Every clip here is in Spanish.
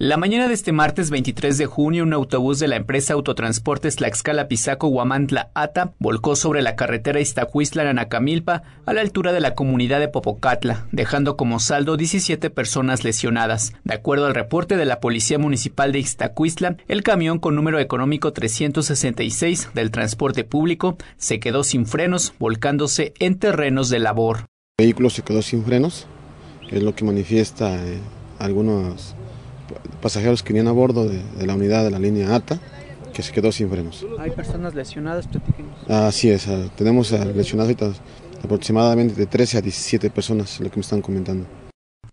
La mañana de este martes 23 de junio, un autobús de la empresa Autotransportes Tlaxcala pisaco Huamantla Ata volcó sobre la carretera Iztacuistla Anacamilpa a la altura de la comunidad de Popocatla, dejando como saldo 17 personas lesionadas. De acuerdo al reporte de la Policía Municipal de Iztacuistla, el camión con número económico 366 del transporte público se quedó sin frenos, volcándose en terrenos de labor. El vehículo se quedó sin frenos, es lo que manifiesta eh, algunos pasajeros que venían a bordo de, la unidad de la línea ATA, que se quedó sin frenos. ¿Hay personas lesionadas? Así es, ah, tenemos lesionadas aproximadamente de 13 a 17 personas, lo que me están comentando.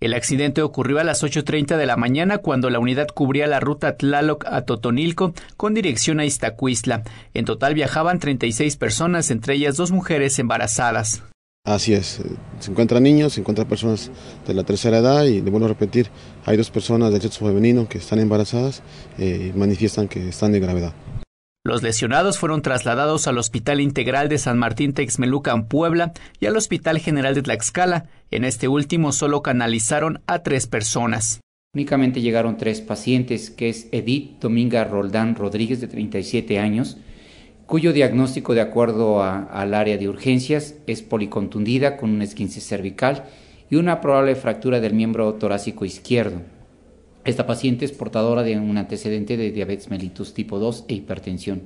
El accidente ocurrió a las 8.30 de la mañana cuando la unidad cubría la ruta Tlaloc a Totonilco con dirección a Iztacuistla. En total viajaban 36 personas, entre ellas dos mujeres embarazadas. Así es, se eh, encuentran niños, se encuentran personas de la tercera edad y de vuelvo a repetir, hay dos personas de sexo femenino que están embarazadas eh, y manifiestan que están de gravedad. Los lesionados fueron trasladados al Hospital Integral de San Martín Texmelucan, en Puebla y al Hospital General de Tlaxcala. En este último solo canalizaron a tres personas. Únicamente llegaron tres pacientes, que es Edith Dominga Roldán Rodríguez, de 37 años, cuyo diagnóstico de acuerdo al área de urgencias es policontundida con un esquince cervical y una probable fractura del miembro torácico izquierdo. Esta paciente es portadora de un antecedente de diabetes mellitus tipo 2 e hipertensión.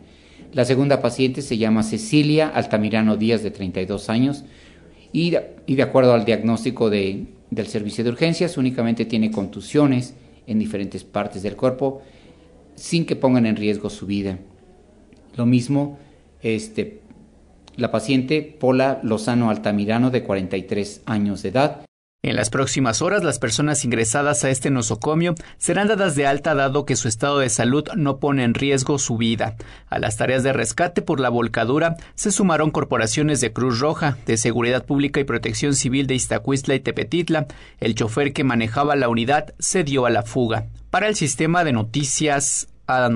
La segunda paciente se llama Cecilia Altamirano Díaz, de 32 años, y, de acuerdo al diagnóstico del servicio de urgencias, únicamente tiene contusiones en diferentes partes del cuerpo sin que pongan en riesgo su vida. Lo mismo, este, la paciente Pola Lozano Altamirano, de 43 años de edad. En las próximas horas, las personas ingresadas a este nosocomio serán dadas de alta dado que su estado de salud no pone en riesgo su vida. A las tareas de rescate por la volcadura se sumaron corporaciones de Cruz Roja, de Seguridad Pública y Protección Civil de Iztacuistla y Tepetitla. El chofer que manejaba la unidad se dio a la fuga. Para el sistema de noticias, Ada